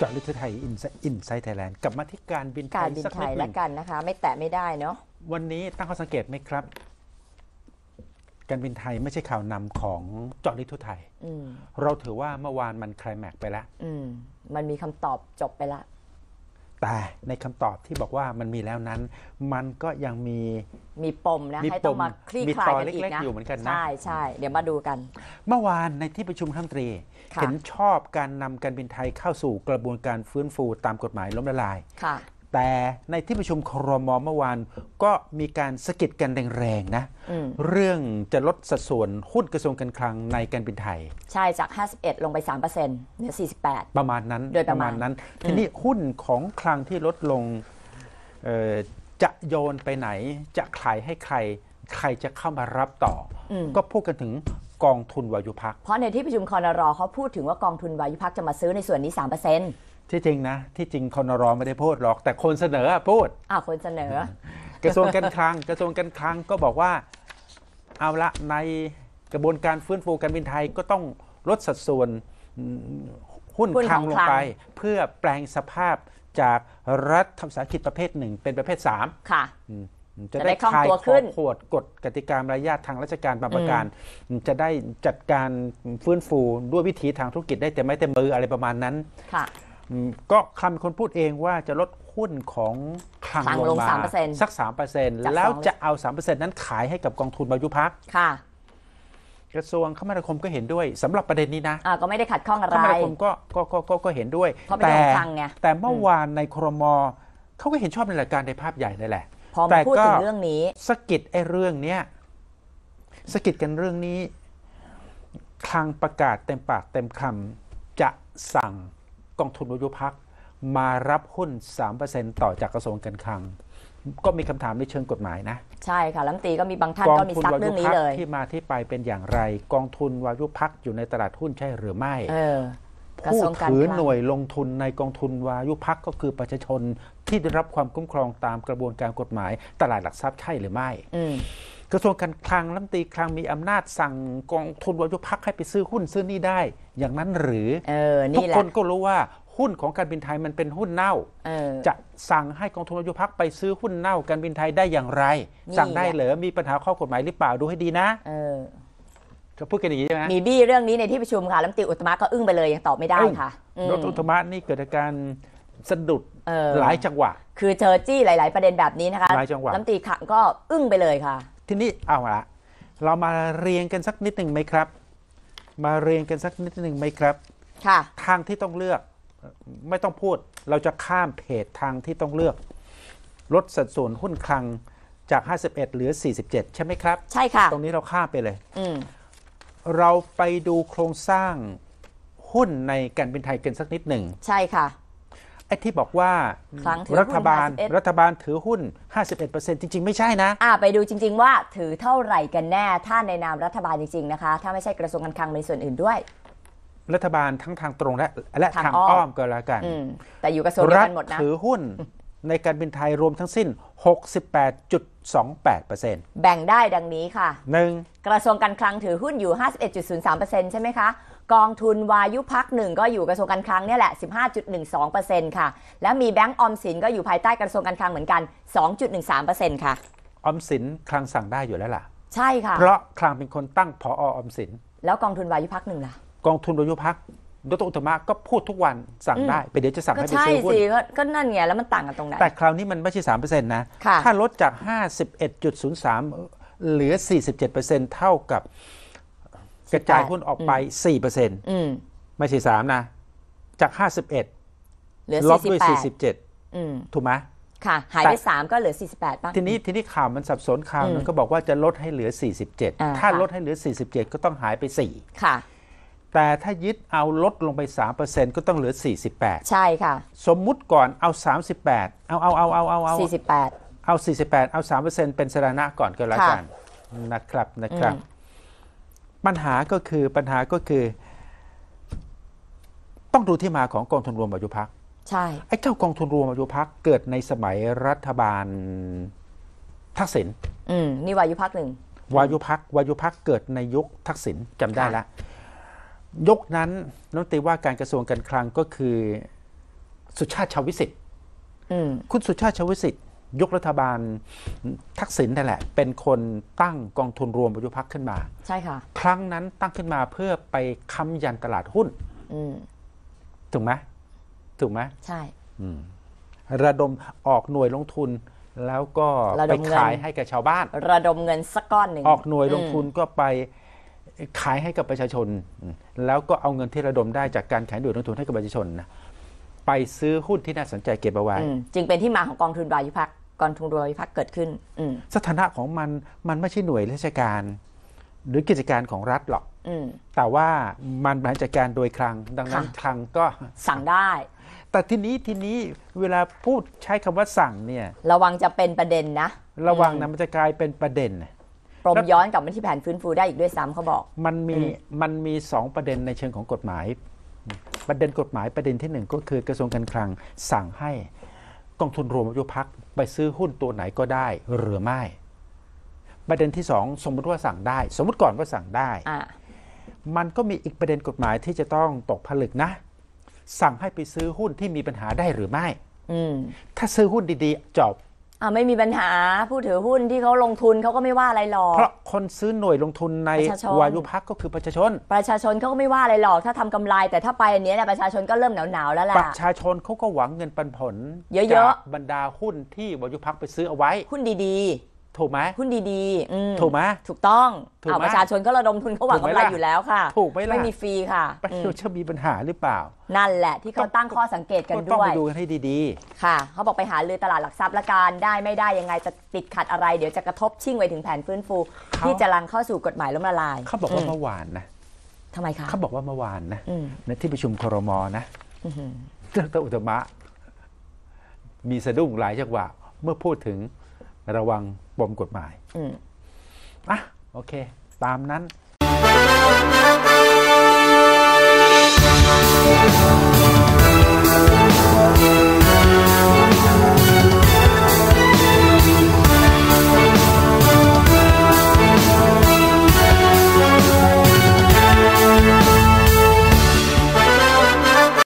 จอดลึกทั่วไทยอินไซต์ไทยแลนด์กับมาที่การบินไทยสักหนิยแล้วกันนะคะ ไม่แตะไม่ได้เนาะวันนี้ตั้งข้อสังเกตไหมครับ การบินไทยไม่ใช่ข่าวนำของจอดลึกทั่วไทยเราถือว่าเมื่อวานมันคลแม็กไปแล้ว อืม มันมีคำตอบจบไปละแต่ในคำตอบที่บอกว่ามันมีแล้วนั้น มันก็ยังมี มีปมนะ ให้ตงมาคลี่คลายกันอีกนะอยู่เหมือนกันนะใช่ใช่ เดี๋ยวมาดูกัน เมื่อวานในที่ประชุมคาะตรีเห็นชอบการนำการบินไทยเข้าสู่กระบวนการฟื้นฟูตามกฎหมายล้มละลายแต่ในที่ประชุมครมเมื่อวานก็มีการสะกิดกันแรงๆนะ เรื่องจะลดสัดส่วนหุ้นกระทรวงการคลังในการบินไทย ใช่ จาก 51 ลงไป 3%เหลือ48 ประมาณนั้นโดยประมาณนั้น ทีนี้หุ้นของคลังที่ลดลงจะโยนไปไหน จะขายให้ใครใครจะเข้ามารับต่ออก็พูดกันถึงกองทุนวายุพักเพราะในที่ประชุมคอนรอเขาพูดถึงว่ากองทุนวายุพักจะมาซื้อในส่วนนี้3%ที่จริงนะ ที่จริงคอนรอไม่ได้พูดหรอก แต่คนเสนอพูดอ้าวคนเสนอ กระทรวงการคลังกระทรวงการคลังก็บอกว่าเอาละในกระบวนการฟื้นฟูการบินไทยก็ต้องลดสัดส่วนหุ้นคลังลงไป เพื่อแปลงสภาพจากรัฐธรรมสาคิจประเภทหนึ่งเป็นประเภทสามค่ะจะได้คลายข้อขวดกฎกติกามารยาททางราชการบำประการ จะได้จัดการฟื้นฟูด้วยวิธีทางธุรกิจได้แต่ไม่เต็มมืออะไรประมาณนั้นค่ะก็คำคนพูดเองว่าจะลดหุ้นของคลังลงมา สักสามเปอร์เซ็นต์แล้วจะเอาสามเปอร์เซ็นต์นั้นขายให้กับกองทุนบรรยุพักค่ะ กระทรวงคมนาคมก็เห็นด้วย สำหรับประเด็นนี้นะาก็ไม่ได้ขัดข้องอะไรคมนาคมก็ก็ก็ก็เห็นด้วยแต่แต่เมื่อวานในครมเขาก็เห็นชอบในหลักการในภาพใหญ่เลยแหละแต่พูดถึงเรื่องนี้สกิดไอ้เรื่องเนี้ยสกิดกันเรื่องนี้ คลังประกาศเต็มปากเต็มคำจะสั่งกองทุนวฒุพักมารับหุ้น3%ต่อจากกระทรวงการคลัง ก็มีคำถามในเชิงกฎหมายนะ ใช่ค่ะลัมตีก็มีบางท่าน ก็มีซักเรื่องนี้เลยที่มาที่ไปเป็นอย่างไร กองทุนวายุพักอยู่ในตลาดหุ้นใช่หรือไม่ผู้ถือหน่วยลงทุนในกองทุนวายุพักก็คือประชาชนที่ได้รับความคุ้มครองตามกระบวนการกฎหมาย ตลาดหลักทรัพย์ใช่หรือไม่กระทรวงการคลังรัฐมนตรีคลังมีอำนาจสั่งกองทุนวายุพักให้ไปซื้อหุ้นซื้อนี่ได้ อย่างนั้นหรือเออทุกนี่แหละคนก็รู้ว่าหุ้นของการบินไทยมันเป็นหุ้นเน่าเออจะสั่งให้กองทุนวายุพักไปซื้อหุ้นเน่าการบินไทยได้อย่างไร สั่งได้เหรอมีปัญหาข้อกฎหมายหรือเปล่าดูให้ดีนะเออก็พูดกันอย่างนี้ใช่ไหมมีบี้เรื่องนี้ในที่ประชุมค่ะรัฐมนตรีอุตมะก็อึ้งไปเลยยังตอบไม่ได้ค่ะรืมดรอุตมะนี่เกิดาการสะดุดหลายจังหวะคือเจอจี้หลาย ๆ ประเด็นแบบนี้นะคะหลายจังหวะรัฐมนตรีขังก็อึ้งไปเลยค่ะทีนี้เอาละเรามาเรียงกันสักนิดหนึ่งไหมครับ มาเรียงกันสักนิดหนึ่งไหมครับ ค่ะ ทางที่ต้องเลือก ไม่ต้องพูดเราจะข้ามเพจทางที่ต้องเลือกลดสัดส่วนหุ้นคลังจาก 51 เหลือ 47 ใช่ไหมครับใช่ค่ะตรงนี้เราข้ามไปเลยอืเราไปดูโครงสร้างหุ้นในการบินไทยกันสักนิดหนึ่งใช่ค่ะไอ้ที่บอกว่ารัฐบาลรัฐบาลถือหุ้น 51%จริงๆ ไม่ใช่นะอ่าไปดูจริง ๆ ว่าถือเท่าไหร่กันแน่ถ้าในนามรัฐบาลจริงๆ นะคะ ถ้าไม่ใช่กระทรวงการคลังในส่วนอื่นด้วย รัฐบาลทั้งทางตรงและและทาทางอ้อมก็แล้วกัน แต่อยู่กระทรวงการคลกันหมดนะถือหุ้นในการบินไทยรวมทั้งสิ้น 68.28%แบ่งได้ดังนี้ค่ะ 1. กระทรวงการคลังถือหุ้นอยู่ 51.03%ใช่ไหมคะกองทุนวายุพักหนึ่งก็อยู่กระทรวงการคลังเนี่ยแหละ 15.12%ค่ะ แล้วมีแบงก์ออมสินก็อยู่ภายใต้กระทรวงการคลังเหมือนกัน 2.13%ค่ะออมสินคลังสั่งได้อยู่แล้วล่ะ ใช่ค่ะเพราะคลังเป็นคนตั้งผอออมสิน แล้วกองทุนวายุพักหนึ่งล่ะกองทุนวายุพักดรอุตมะก็พูดทุกวันสั่งได้ไปเดี๋ยวจะสั่งให้ไปซื้อหุ้นก็นั่นไงแล้วมันต่างกันตรงไหนแต่คราวนี้มันไม่ใช่สามเปอร์เซ็นต์นะถ้าลดจาก51.03เหลือ47เปอร์เซ็นต์เท่ากับกระจายหุ้นออกไปสี่เปอร์เซ็นต์ไม่ใช่สามนะ จากห้าสิบเอ็ดลบด้วยสี่สิบเจ็ดถูกไหมค่ะหายไปสามก็เหลือ 48ปดทีนี้ทีนี้ข่าวมันสับสนข่าวนั้นก็บอกว่าจะลดให้เหลือ 47 ถ้าลดให้เหลือ 47 ก็ต้องหายไป่ค่ะ แต่ถ้ายึดเอาลดลงไปสามเเปอร์ซ็นต์ก็ต้องเหลือ 48 ใช่ค่ะ สมมุติก่อนเอา 38 เอาเอาเอาเอาเอาเอา 48 เอา 48 เอาสา์เป็นสถานะก่อนก็แล้วกันนะครับนะครับปัญหาก็คือปัญหาก็คือต้องดูที่มาของกองทุนรวมอายุพักใช่ไอ้เจ้ากองทุนรวมอายุพักเกิดในสมัยรัฐบาลทักษิณอืมนี่วายุพักหนึ่ง วายุพักวายุพักเกิดในยุคทักษิณจำได้ละยุคนั้นนักตีว่าการกระทรวงการคลังก็คือสุชาติชาววิสิทธิ์คุณสุชาติชาววิสิทธิยกรัฐบาลทักษิณนั่นแหละ เป็นคนตั้งกองทุนรวมประยุพักขึ้นมา ใช่ค่ะครั้งนั้นตั้งขึ้นมาเพื่อไปค้ำยันตลาดหุ้นถูกไหมถูกไหมใช่ระดมออกหน่วยลงทุนแล้วก็ไปขายให้กับชาวบ้าน ระดมเงินสักก้อนหนึ่งออกหน่วยลงทุนก็ไปขายให้กับประชาชน แล้วก็เอาเงินที่ระดมได้จากการขายหน่วยลงทุนให้กับประชาชนนะไปซื้อหุ้นที่น่าสนใจเก็บเอาไว้จึงเป็นที่มาของกองทุนรายยุพักกองทุนรายยุพักเกิดขึ้นสถานะของมันมันไม่ใช่หน่วยราชการ หรือกิจการของรัฐหรอกแต่ว่ามันบริหารการโดยคลังดังนั้นคลังก็สั่งได้ แต่ทีนี้ทีนี้เวลาพูดใช้คำว่าสั่งเนี่ยระวังจะเป็นประเด็นนะ ระวังนะมันจะกลายเป็นประเด็นกรมย้อนกลับมาที่แผนฟื้นฟูได้อีกด้วยซ้ำเขาบอก มันมีมันมีสองประเด็นในเชิงของกฎหมายประเด็นกฎหมายประเด็นที่ 1 ก็คือ กระทรวงการคลัง สั่งให้ กองทุนรวมอายุพัก ไปซื้อหุ้นตัวไหนก็ได้ หรือไม่ ประเด็นที่ 2 สมมุติว่าสั่งได้ สมมุติก่อนว่าสั่งได้ มันก็มีอีกประเด็นกฎหมายที่จะต้องตกผลึกนะ สั่งให้ไปซื้อหุ้นที่มีปัญหาได้หรือไม่ถ้าซื้อหุ้นดีๆ จบอ่าไม่มีปัญหาผู้ถือหุ้นที่เขาลงทุนเขาก็ไม่ว่าอะไรหรอก เพราะคนซื้อหน่วยลงทุนในชชนวายุพักก็คือประชาชน ประชาชนเขาก็ไม่ว่าอะไรหรอกถ้าทำกำไรแต่ถ้าไปอันนี้เนี่ยประชาชนก็เริ่มหนาวๆแล้วล่ะระชาชนเขาก็หวังเงินปันผล เยอะๆบรรดาหุ้นที่วายุพักไปซื้อเอาไว้ หุ้นดีถูกไหมหุ้นดีๆถูกไหมถูกต้องถูกประชาชนก็ระดมทุนเขาหวังกำไรอยู่แล้วค่ะถูกไหมล่ะไม่มีฟรีค่ะประชาชนจะมีปัญหาหรือเปล่า นั่นแหละ ที่เขาตั้งข้อสังเกตกันด้วยต้องไปดูกันให้ดีๆ ค่ะ เขาบอกไปหาเรือตลาดหลักทรัพย์ละกันได้ไม่ได้ยังไงจะติดขัดอะไรเดี๋ยวจะกระทบชิ่งไปถึงแผนฟื้นฟูที่จะลังเข้าสู่กฎหมายล้มละลายเขาบอกว่าเมื่อวานนะทำไมคะเขาบอกว่าเมื่อวานนะในที่ประชุมครมนะดรอุตมะ มีสะดุ้งหลายจังหวะเมื่อพูดถึงระวังปมกฎหมายอ่ะโอเค ตามนั้น